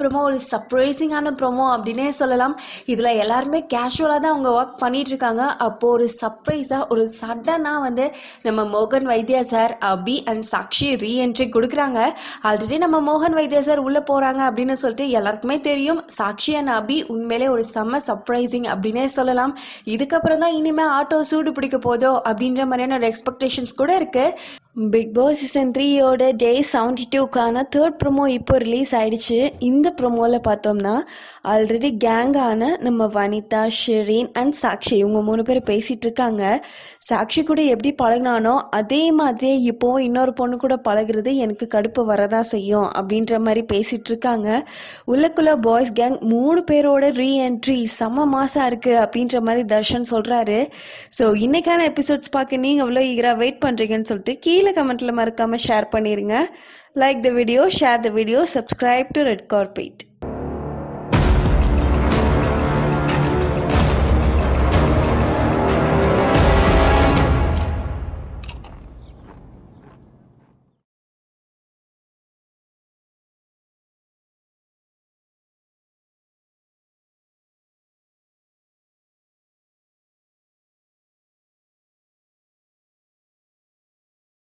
promo ஒரு சர்ப்ரைசிங்கான promo அப்படின்னே சொல்லலாம் இதில் எல்லாருமே கேஷுவலாக தான் அவங்க ஒர்க் பண்ணிகிட்ருக்காங்க அப்போது ஒரு சர்ப்ரைஸாக ஒரு சடனாக வந்து நம்ம மோகன் Vaidya sir Abhi and Sakshi reentry கொடுக்குறாங்க ஆல்ரெடி நம்ம மோகன் வைத்தியா சார் உள்ளே போகிறாங்க அப்படின்னு சொல்லிட்டு எல்லாருக்குமே தெரியும் சாக்ஷி அண்ட் அபி உண்மையிலே ஒரு செம்ம சர்ப்ரைசிங் அப்படின்னே சொல்லலாம் இதுக்கப்புறம் தான் இனிமேல் ஆட்டோ சூடு பிடிக்க போதோ அப்படின்ற மாதிரியான ஒரு எக்ஸ்பெக்டேஷன்ஸ் கூட இருக்குது பிக் பாஸ் சீசன் த்ரீயோட டே செவன்டி டூக்கான தேர்ட் ப்ரொமோ இப்போ ரிலீஸ் ஆயிடுச்சு இந்த ப்ரொமோவில் பார்த்தோம்னா ஆல்ரெடி கேங்கான நம்ம வனிதா ஷெரீன் அண்ட் சாக்ஷி இவங்க மூணு பேர் பேசிகிட்டு இருக்காங்க சாக்ஷி கூட எப்படி பழகினானோ அதே மாதிரியே இப்போவும் இன்னொரு பொண்ணு கூட பழகிறது எனக்கு கடுப்பு வரதா செய்யும் அப்படின்ற மாதிரி பேசிகிட்டு இருக்காங்க உள்ளக்குள்ள பாய்ஸ் கேங் மூணு பேரோட ரீஎன்ட்ரி செம்ம மாசாக இருக்குது அப்படின்ற மாதிரி தர்ஷன் சொல்கிறாரு ஸோ இன்றைக்கான எபிசோட்ஸ் பார்க்க நீங்கள் அவ்வளோ ஈகராக வெயிட் பண்ணுறீங்கன்னு சொல்லிட்டு கீழே கீழே கமெண்ட்டில் மறக்காமல் ஷேர் பண்ணிடுங்க like the video share the video subscribe to red carpet